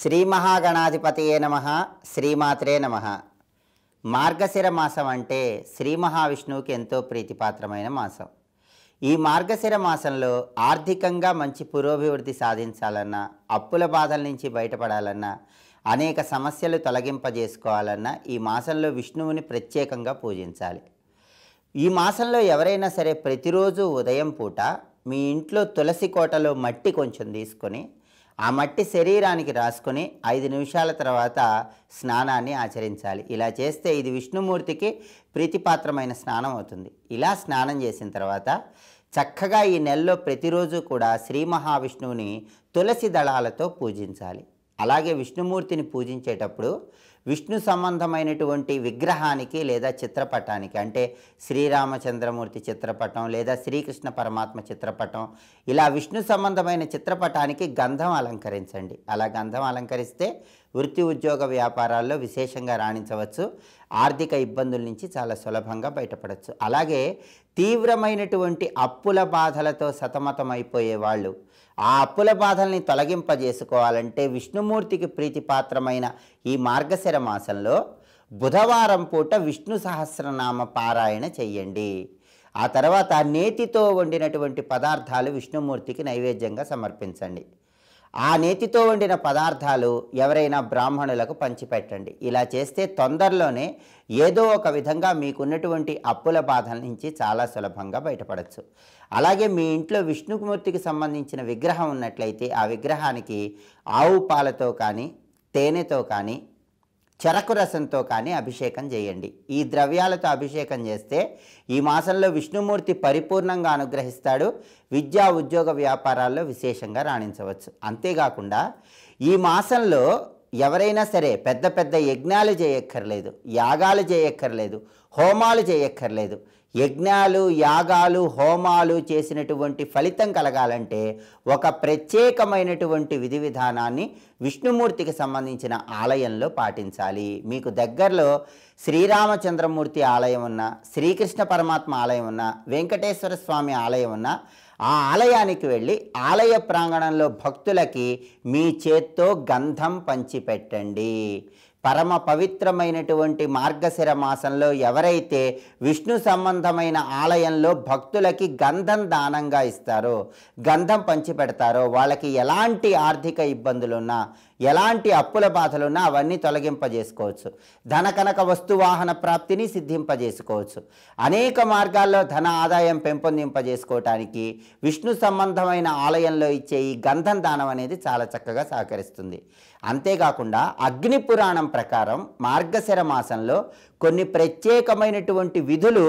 శ్రీ మహాగణాధిపతియే నమ శ్రీమాత్రే నమ మార్గశిర మాసం అంటే శ్రీ మహావిష్ణువుకి ఎంతో ప్రీతిపాత్రమైన మాసం ఈ మార్గశిర మాసంలో ఆర్థికంగా మంచి పురోభివృద్ధి సాధించాలన్నా అప్పుల బాధల నుంచి బయటపడాలన్నా అనేక సమస్యలు తొలగింపజేసుకోవాలన్నా ఈ మాసంలో విష్ణువుని ప్రత్యేకంగా పూజించాలి ఈ మాసంలో ఎవరైనా సరే ప్రతిరోజు ఉదయం పూట మీ ఇంట్లో తులసి కోటలో మట్టి కొంచెం తీసుకొని ఆ మట్టి శరీరానికి రాసుకొని ఐదు నిమిషాల తర్వాత స్నానాన్ని ఆచరించాలి ఇలా చేస్తే ఇది విష్ణుమూర్తికి ప్రీతిపాత్రమైన స్నానం అవుతుంది ఇలా స్నానం చేసిన తర్వాత చక్కగా ఈ నెలలో ప్రతిరోజు కూడా శ్రీ మహావిష్ణువుని తులసి దళాలతో పూజించాలి అలాగే విష్ణుమూర్తిని పూజించేటప్పుడు విష్ణు సంబంధమైనటువంటి విగ్రహానికి లేదా చిత్రపటానికి అంటే శ్రీరామచంద్రమూర్తి చిత్రపటం లేదా శ్రీకృష్ణ పరమాత్మ చిత్రపటం ఇలా విష్ణు సంబంధమైన చిత్రపటానికి గంధం అలంకరించండి అలా గంధం అలంకరిస్తే వృత్తి ఉద్యోగ వ్యాపారాల్లో విశేషంగా రాణించవచ్చు ఆర్థిక ఇబ్బందుల నుంచి చాలా సులభంగా బయటపడవచ్చు అలాగే తీవ్రమైనటువంటి అప్పుల బాధలతో సతమతమైపోయే వాళ్ళు ఆ అప్పుల బాధల్ని తొలగింపజేసుకోవాలంటే విష్ణుమూర్తికి ప్రీతిపాత్రమైన ఈ మార్గశిర మాసంలో బుధవారం పూట విష్ణు సహస్రనామ పారాయణ చెయ్యండి ఆ తర్వాత నేతితో వండినటువంటి పదార్థాలు విష్ణుమూర్తికి నైవేద్యంగా సమర్పించండి ఆ నేతితో వండిన పదార్థాలు ఎవరైనా బ్రాహ్మణులకు పంచిపెట్టండి ఇలా చేస్తే తొందరలోనే ఏదో ఒక విధంగా మీకున్నటువంటి అప్పుల బాధల నుంచి చాలా సులభంగా బయటపడచ్చు అలాగే మీ ఇంట్లో విష్ణుమూర్తికి సంబంధించిన విగ్రహం ఉన్నట్లయితే ఆ విగ్రహానికి ఆవు పాలతో కానీ తేనెతో కానీ చెరకు రసంతో కానీ అభిషేకం చేయండి ఈ ద్రవ్యాలతో అభిషేకం చేస్తే ఈ మాసంలో విష్ణుమూర్తి పరిపూర్ణంగా అనుగ్రహిస్తాడు విద్యా ఉద్యోగ వ్యాపారాల్లో విశేషంగా రాణించవచ్చు అంతేకాకుండా ఈ మాసంలో ఎవరైనా సరే పెద్ద పెద్ద యజ్ఞాలు చేయక్కర్లేదు యాగాలు చేయక్కర్లేదు హోమాలు చేయక్కర్లేదు యజ్ఞాలు యాగాలు హోమాలు చేసినటువంటి ఫలితం కలగాలంటే ఒక ప్రత్యేకమైనటువంటి విధి విధానాన్ని విష్ణుమూర్తికి సంబంధించిన ఆలయంలో పాటించాలి మీకు దగ్గరలో శ్రీరామచంద్రమూర్తి ఆలయం ఉన్న శ్రీకృష్ణ పరమాత్మ ఆలయం ఉన్న వెంకటేశ్వర స్వామి ఆలయం ఉన్నా ఆ ఆలయానికి వెళ్ళి ఆలయ ప్రాంగణంలో భక్తులకి మీ చేత్తో గంధం పంచిపెట్టండి పరమ పవిత్రమైనటువంటి మార్గశిర మాసంలో ఎవరైతే విష్ణు సంబంధమైన ఆలయంలో భక్తులకి గంధం దానంగా ఇస్తారో గంధం పంచిపెడతారో వాళ్ళకి ఎలాంటి ఆర్థిక ఇబ్బందులున్నా ఎలాంటి అప్పుల బాధలున్నా అవన్నీ తొలగింపజేసుకోవచ్చు ధన కనక వస్తువాహన ప్రాప్తిని సిద్ధింపజేసుకోవచ్చు అనేక మార్గాల్లో ధన ఆదాయం పెంపొందింపజేసుకోవటానికి విష్ణు సంబంధమైన ఆలయంలో ఇచ్చే ఈ గంధం దానం అనేది చాలా చక్కగా సహకరిస్తుంది అంతేకాకుండా అగ్ని పురాణం ప్రకారం మార్గశిర మాసంలో కొన్ని ప్రత్యేకమైనటువంటి విధులు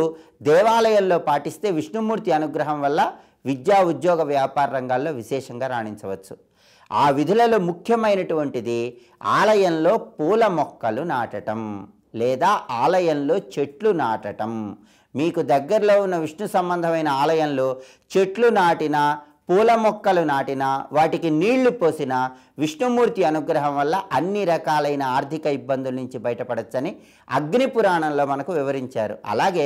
దేవాలయాల్లో పాటిస్తే విష్ణుమూర్తి అనుగ్రహం వల్ల విద్యా ఉద్యోగ వ్యాపార రంగాల్లో విశేషంగా రాణించవచ్చు ఆ విధులలో ముఖ్యమైనటువంటిది ఆలయంలో పూల మొక్కలు నాటటం లేదా ఆలయంలో చెట్లు నాటటం మీకు దగ్గరలో ఉన్న విష్ణు సంబంధమైన ఆలయంలో చెట్లు నాటిన పూల మొక్కలు నాటినా వాటికి నీళ్లు పోసినా విష్ణుమూర్తి అనుగ్రహం వల్ల అన్ని రకాలైన ఆర్థిక ఇబ్బందుల నుంచి బయటపడచ్చని అగ్ని పురాణంలో మనకు వివరించారు అలాగే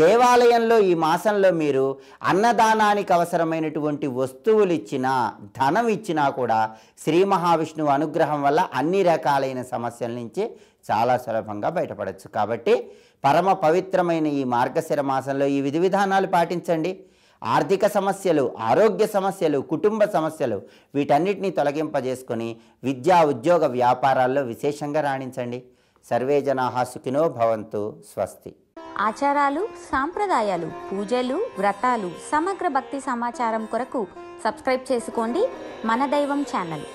దేవాలయంలో ఈ మాసంలో మీరు అన్నదానానికి అవసరమైనటువంటి వస్తువులు ఇచ్చినా ధనం ఇచ్చినా కూడా శ్రీ మహావిష్ణువు అనుగ్రహం వల్ల అన్ని రకాలైన సమస్యల నుంచి చాలా సులభంగా బయటపడచ్చు కాబట్టి పరమ పవిత్రమైన ఈ మార్గశిర మాసంలో ఈ విధి విధానాలు పాటించండి ఆర్థిక సమస్యలు ఆరోగ్య సమస్యలు కుటుంబ సమస్యలు వీటన్నిటిని తొలగింపజేసుకొని విద్యా ఉద్యోగ వ్యాపారాల్లో విశేషంగా రాణించండి సర్వే జనా సుఖినో భవంతు స్వస్తి ఆచారాలు సాంప్రదాయాలు పూజలు వ్రతాలు సమగ్ర భక్తి సమాచారం కొరకు సబ్స్క్రైబ్ చేసుకోండి మన దైవం ఛానల్